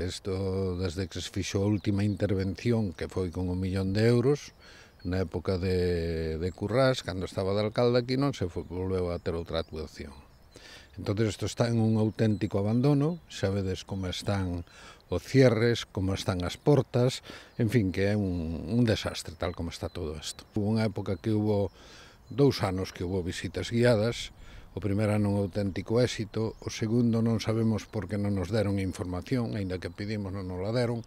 Isto desde que se fixou a última intervención que foi con un millón de euros na época de, de Currás, cando estaba de alcalde aquí, non se foi, volveu a ter outra actuación. Entón, isto está en un auténtico abandono, xa vedes como están os cierres, como están as portas, en fin, que é un, un desastre tal como está todo isto. Houve unha época que hubo dous anos que hubo visitas guiadas, O primeiro ano un auténtico éxito, o segundo non sabemos por que non nos deron información, aínda que pedimos non nos la deron,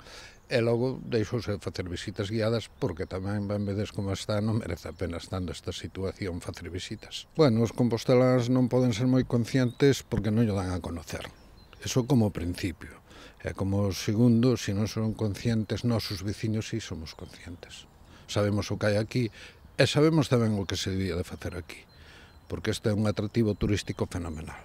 e logo deixouse facer visitas guiadas porque tamén ben vedes como está non merece a pena estando esta situación facer visitas. Bueno, os compostelas non poden ser moi conscientes porque non lle dan a conocer. Eso como principio. E como segundo, se non son conscientes nosos veciños, si somos conscientes. Sabemos o que hai aquí e sabemos tamén o que se debía de facer aquí porque este é un atractivo turístico fenomenal.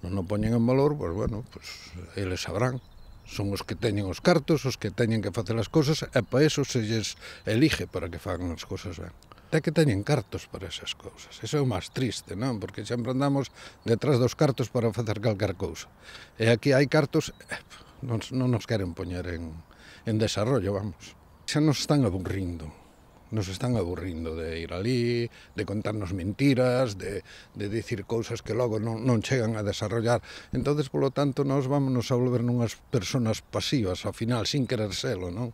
Non o poñen en valor, pois, bueno, pois, eles sabrán. Son os que teñen os cartos, os que teñen que facer as cosas, e para eso se lles elige para que fagan as cosas ben. Até que teñen cartos para esas cousas. Eso é o máis triste, non? Porque sempre andamos detrás dos cartos para facer calcar cousa. E aquí hai cartos, eh, non, non nos queren poñer en, en desarrollo, vamos. Xa nos están aburrindo Nos están aburrindo de ir ali, de contarnos mentiras, de, de dicir cousas que logo non, non chegan a desarrollar. entonces polo tanto, nos vamos a volver nunhas personas pasivas, ao final, sin querer selo, non?